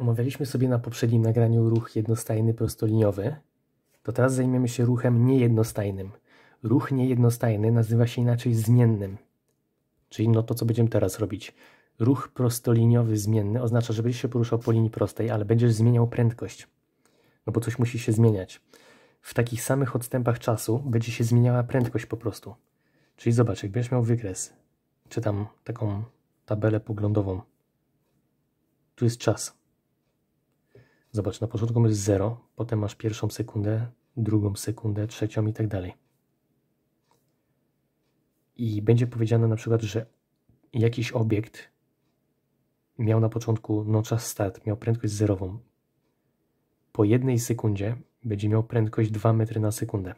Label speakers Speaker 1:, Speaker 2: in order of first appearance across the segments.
Speaker 1: Omawialiśmy sobie na poprzednim nagraniu ruch jednostajny prostoliniowy, to teraz zajmiemy się ruchem niejednostajnym. Ruch niejednostajny nazywa się inaczej zmiennym, czyli no to, co będziemy teraz robić. Ruch prostoliniowy zmienny oznacza, że będziesz się poruszał po linii prostej, ale będziesz zmieniał prędkość, no bo coś musi się zmieniać. W takich samych odstępach czasu będzie się zmieniała prędkość po prostu. Czyli zobacz, jak będziesz miał wykres, czy tam taką tabelę poglądową, tu jest czas, Zobacz, na początku masz 0, potem masz pierwszą sekundę, drugą sekundę, trzecią i tak dalej. I będzie powiedziane na przykład, że jakiś obiekt miał na początku no czas start, miał prędkość zerową. Po jednej sekundzie będzie miał prędkość 2 metry na sekundę.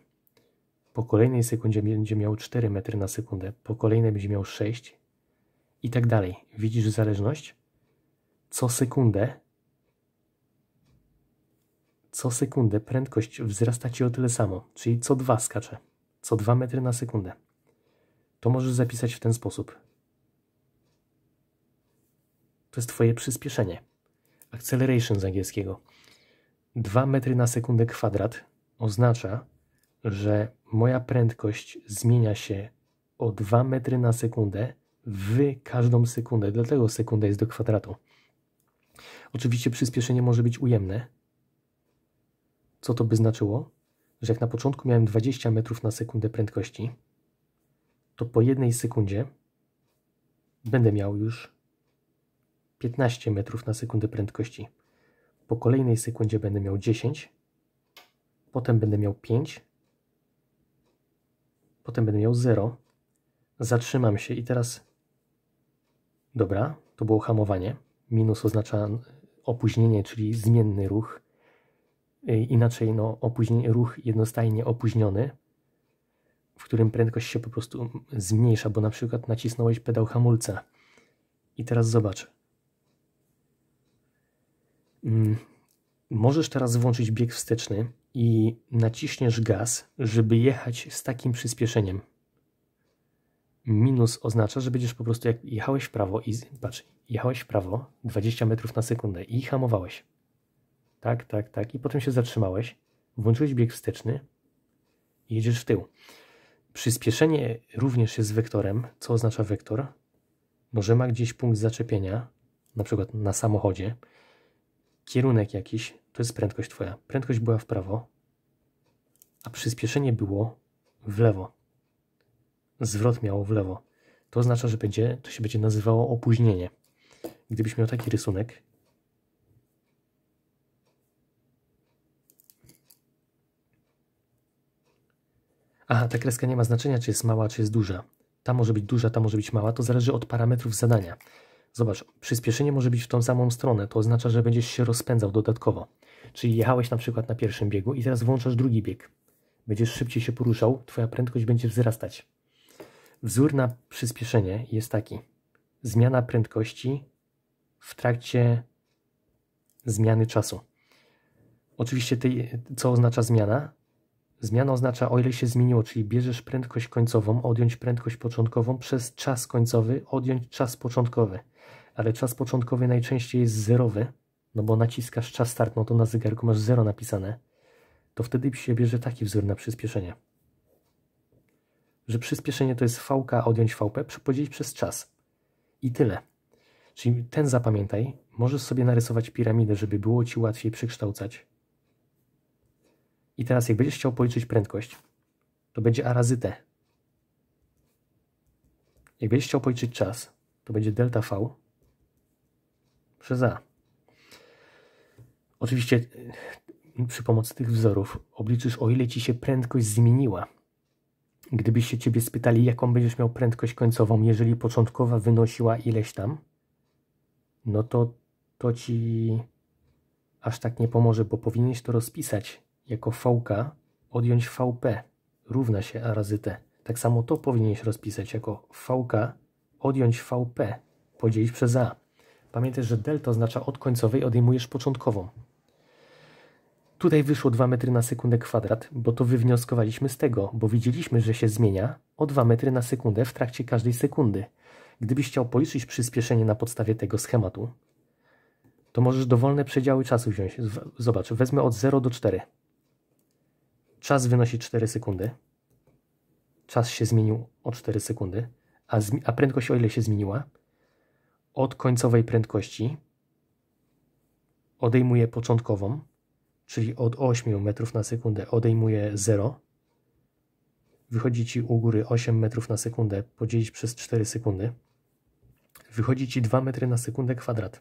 Speaker 1: Po kolejnej sekundzie będzie miał 4 metry na sekundę. Po kolejnej będzie miał 6 i tak dalej. Widzisz zależność? Co sekundę co sekundę prędkość wzrasta Ci o tyle samo, czyli co dwa skacze, co dwa metry na sekundę. To możesz zapisać w ten sposób. To jest Twoje przyspieszenie. Acceleration z angielskiego. 2 metry na sekundę kwadrat oznacza, że moja prędkość zmienia się o 2 metry na sekundę w każdą sekundę, dlatego sekunda jest do kwadratu. Oczywiście przyspieszenie może być ujemne, co to by znaczyło? Że jak na początku miałem 20 metrów na sekundę prędkości, to po jednej sekundzie będę miał już 15 metrów na sekundę prędkości. Po kolejnej sekundzie będę miał 10, potem będę miał 5, potem będę miał 0. Zatrzymam się i teraz. Dobra, to było hamowanie. Minus oznacza opóźnienie, czyli zmienny ruch. Y, inaczej no, opóźnień, ruch jednostajnie opóźniony, w którym prędkość się po prostu zmniejsza, bo na przykład nacisnąłeś pedał hamulca. I teraz zobacz. Mm, możesz teraz włączyć bieg wsteczny i naciśniesz gaz, żeby jechać z takim przyspieszeniem. Minus oznacza, że będziesz po prostu jak jechałeś w prawo i patrz, jechałeś w prawo 20 metrów na sekundę i hamowałeś tak, tak, tak. I potem się zatrzymałeś, włączyłeś bieg wsteczny i jedziesz w tył. Przyspieszenie również jest wektorem. Co oznacza wektor? Może ma gdzieś punkt zaczepienia, na przykład na samochodzie, kierunek jakiś, to jest prędkość Twoja. Prędkość była w prawo, a przyspieszenie było w lewo. Zwrot miało w lewo. To oznacza, że będzie, to się będzie nazywało opóźnienie. Gdybyś miał taki rysunek, A ta kreska nie ma znaczenia, czy jest mała, czy jest duża. Ta może być duża, ta może być mała. To zależy od parametrów zadania. Zobacz, przyspieszenie może być w tą samą stronę. To oznacza, że będziesz się rozpędzał dodatkowo. Czyli jechałeś na przykład na pierwszym biegu i teraz włączasz drugi bieg. Będziesz szybciej się poruszał, twoja prędkość będzie wzrastać. Wzór na przyspieszenie jest taki. Zmiana prędkości w trakcie zmiany czasu. Oczywiście, co oznacza zmiana? Zmiana oznacza, o ile się zmieniło, czyli bierzesz prędkość końcową, odjąć prędkość początkową przez czas końcowy, odjąć czas początkowy. Ale czas początkowy najczęściej jest zerowy, no bo naciskasz czas start, no to na zegarku masz zero napisane. To wtedy się bierze taki wzór na przyspieszenie. Że przyspieszenie to jest VK odjąć VP, podzielić przez czas. I tyle. Czyli ten zapamiętaj. Możesz sobie narysować piramidę, żeby było Ci łatwiej przekształcać i teraz jak będziesz chciał policzyć prędkość, to będzie a razy t. Jak będziesz chciał policzyć czas, to będzie delta v przez a. Oczywiście y, przy pomocy tych wzorów obliczysz, o ile ci się prędkość zmieniła. Gdybyście ciebie spytali, jaką będziesz miał prędkość końcową, jeżeli początkowa wynosiła ileś tam, no to to ci aż tak nie pomoże, bo powinieneś to rozpisać jako VK odjąć VP równa się A razy T. Tak samo to powinieneś rozpisać jako VK odjąć VP podzielić przez A. Pamiętaj, że delta oznacza od końcowej odejmujesz początkową. Tutaj wyszło 2 metry na sekundę kwadrat, bo to wywnioskowaliśmy z tego, bo widzieliśmy, że się zmienia o 2 metry na sekundę w trakcie każdej sekundy. Gdybyś chciał policzyć przyspieszenie na podstawie tego schematu, to możesz dowolne przedziały czasu wziąć. Zobacz, wezmę od 0 do 4. Czas wynosi 4 sekundy. Czas się zmienił o 4 sekundy. A, a prędkość o ile się zmieniła? Od końcowej prędkości odejmuje początkową, czyli od 8 metrów na sekundę odejmuje 0. Wychodzi ci u góry 8 metrów na sekundę podzielić przez 4 sekundy. Wychodzi ci 2 metry na sekundę kwadrat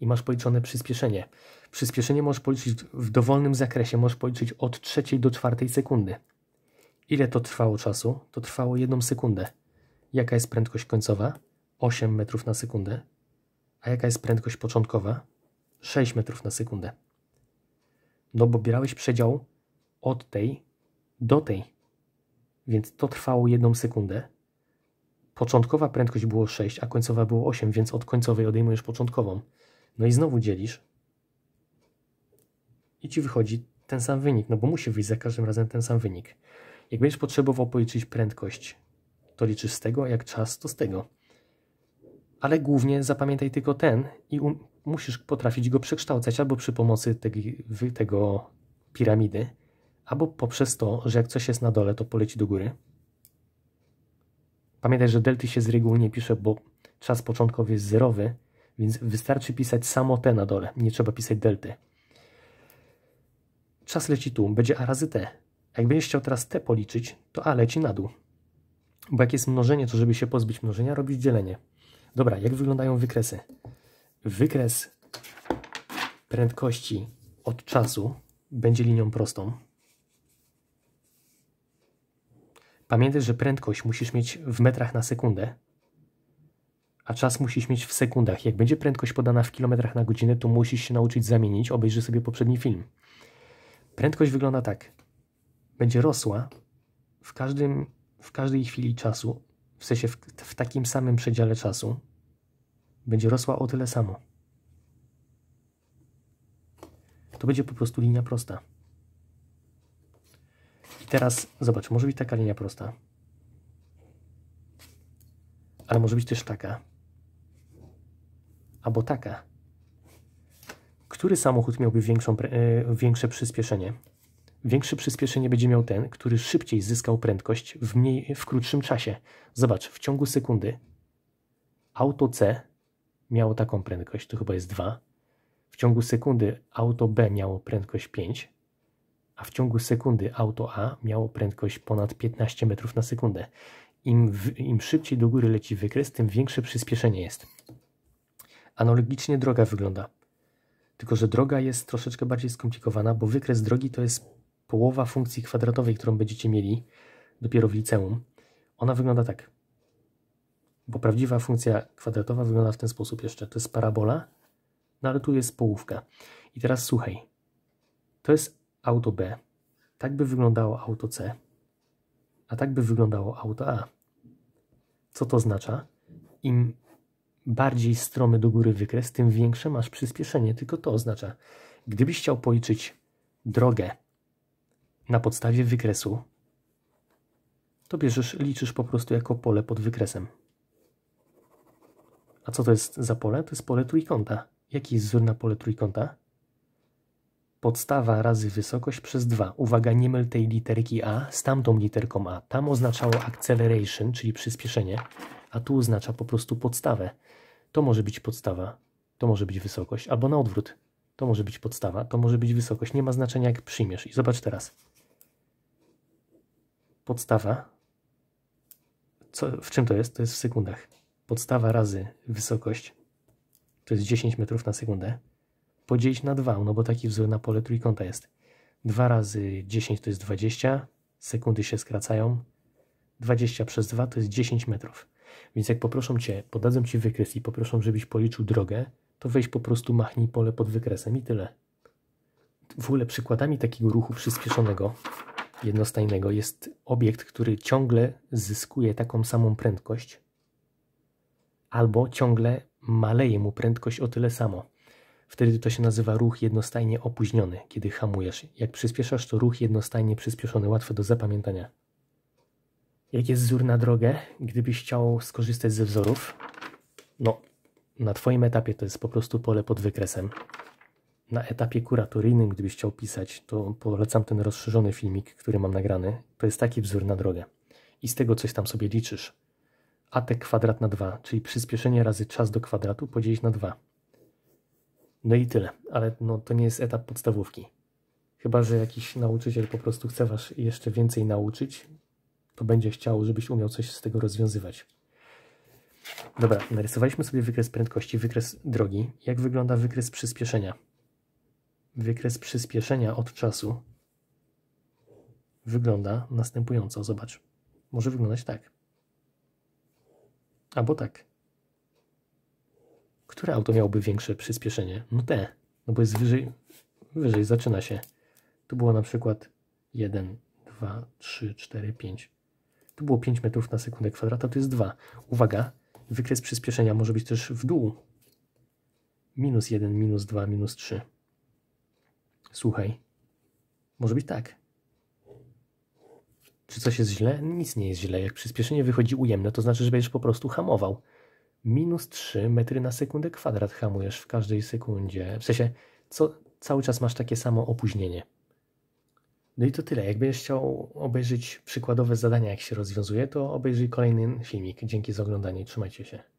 Speaker 1: i masz policzone przyspieszenie. Przyspieszenie możesz policzyć w dowolnym zakresie, możesz policzyć od trzeciej do czwartej sekundy. Ile to trwało czasu? To trwało jedną sekundę. Jaka jest prędkość końcowa? 8 metrów na sekundę. A jaka jest prędkość początkowa? 6 metrów na sekundę. No bo bierałeś przedział od tej do tej. Więc to trwało jedną sekundę. Początkowa prędkość było 6, a końcowa było 8, więc od końcowej odejmujesz początkową. No i znowu dzielisz i ci wychodzi ten sam wynik, no bo musi wyjść za każdym razem ten sam wynik. Jak będziesz potrzebował policzyć prędkość, to liczysz z tego, jak czas, to z tego. Ale głównie zapamiętaj tylko ten i um, musisz potrafić go przekształcać albo przy pomocy tego, tego piramidy, albo poprzez to, że jak coś jest na dole, to poleci do góry. Pamiętaj, że delty się z reguły nie pisze, bo czas początkowy jest zerowy, więc wystarczy pisać samo T na dole, nie trzeba pisać delty. Czas leci tu, będzie A razy T. Jak będziesz chciał teraz T policzyć, to A leci na dół. Bo jak jest mnożenie, to żeby się pozbyć mnożenia, robić dzielenie. Dobra, jak wyglądają wykresy? Wykres prędkości od czasu będzie linią prostą. Pamiętaj, że prędkość musisz mieć w metrach na sekundę, a czas musisz mieć w sekundach. Jak będzie prędkość podana w kilometrach na godzinę, to musisz się nauczyć zamienić, obejrzyj sobie poprzedni film. Prędkość wygląda tak. Będzie rosła w, każdym, w każdej chwili czasu, w sensie w, w takim samym przedziale czasu, będzie rosła o tyle samo. To będzie po prostu linia prosta. I teraz, zobacz, może być taka linia prosta ale może być też taka, albo taka. Który samochód miałby większą, e, większe przyspieszenie? Większe przyspieszenie będzie miał ten, który szybciej zyskał prędkość w, mniej, w krótszym czasie. Zobacz, w ciągu sekundy auto C miało taką prędkość, to chyba jest 2. W ciągu sekundy auto B miało prędkość 5, a w ciągu sekundy auto A miało prędkość ponad 15 metrów na sekundę. Im, w, im szybciej do góry leci wykres, tym większe przyspieszenie jest. Analogicznie droga wygląda. Tylko, że droga jest troszeczkę bardziej skomplikowana, bo wykres drogi to jest połowa funkcji kwadratowej, którą będziecie mieli dopiero w liceum. Ona wygląda tak. Bo prawdziwa funkcja kwadratowa wygląda w ten sposób jeszcze. To jest parabola, no ale tu jest połówka. I teraz słuchaj. To jest auto B. Tak by wyglądało auto C. A tak by wyglądało auto A. Co to oznacza? Im bardziej stromy do góry wykres, tym większe masz przyspieszenie. Tylko to oznacza, gdybyś chciał policzyć drogę na podstawie wykresu, to bierzesz, liczysz po prostu jako pole pod wykresem. A co to jest za pole? To jest pole trójkąta. Jaki jest wzór na pole trójkąta? Podstawa razy wysokość przez 2. Uwaga, nie myl tej literki A z tamtą literką A. Tam oznaczało acceleration, czyli przyspieszenie, a tu oznacza po prostu podstawę. To może być podstawa, to może być wysokość, albo na odwrót. To może być podstawa, to może być wysokość. Nie ma znaczenia, jak przyjmiesz. I zobacz teraz. Podstawa. Co, w czym to jest? To jest w sekundach. Podstawa razy wysokość to jest 10 metrów na sekundę, podzielić na 2, no bo taki wzór na pole trójkąta jest. 2 razy 10 to jest 20, sekundy się skracają, 20 przez 2 to jest 10 metrów. Więc jak poproszą cię, podadzą ci wykres i poproszą, żebyś policzył drogę, to weź po prostu machnij pole pod wykresem i tyle. W ogóle przykładami takiego ruchu przyspieszonego, jednostajnego jest obiekt, który ciągle zyskuje taką samą prędkość albo ciągle maleje mu prędkość o tyle samo. Wtedy to się nazywa ruch jednostajnie opóźniony, kiedy hamujesz. Jak przyspieszasz, to ruch jednostajnie przyspieszony, łatwe do zapamiętania jak jest wzór na drogę, gdybyś chciał skorzystać ze wzorów, no na Twoim etapie to jest po prostu pole pod wykresem. Na etapie kuratoryjnym, gdybyś chciał pisać, to polecam ten rozszerzony filmik, który mam nagrany. To jest taki wzór na drogę. I z tego coś tam sobie liczysz. te kwadrat na 2, czyli przyspieszenie razy czas do kwadratu podzielić na 2. No i tyle, ale no, to nie jest etap podstawówki. Chyba, że jakiś nauczyciel po prostu chce Was jeszcze więcej nauczyć, to będzie chciał, żebyś umiał coś z tego rozwiązywać. Dobra, narysowaliśmy sobie wykres prędkości, wykres drogi. Jak wygląda wykres przyspieszenia? Wykres przyspieszenia od czasu wygląda następująco. Zobacz. Może wyglądać tak. Albo tak. Które auto miałoby większe przyspieszenie? No te. No bo jest wyżej, wyżej zaczyna się. Tu było na przykład 1, 2, 3, 4, 5. Tu było 5 metrów na sekundę kwadrata, to jest 2. Uwaga, wykres przyspieszenia może być też w dół. Minus 1, minus 2, minus 3. Słuchaj, może być tak. Czy coś jest źle? Nic nie jest źle. Jak przyspieszenie wychodzi ujemne, to znaczy, że będziesz po prostu hamował. Minus 3 metry na sekundę kwadrat hamujesz w każdej sekundzie. W sensie, co, cały czas masz takie samo opóźnienie. No i to tyle. Jakbyś chciał obejrzeć przykładowe zadania, jak się rozwiązuje, to obejrzyj kolejny filmik. Dzięki za oglądanie. Trzymajcie się.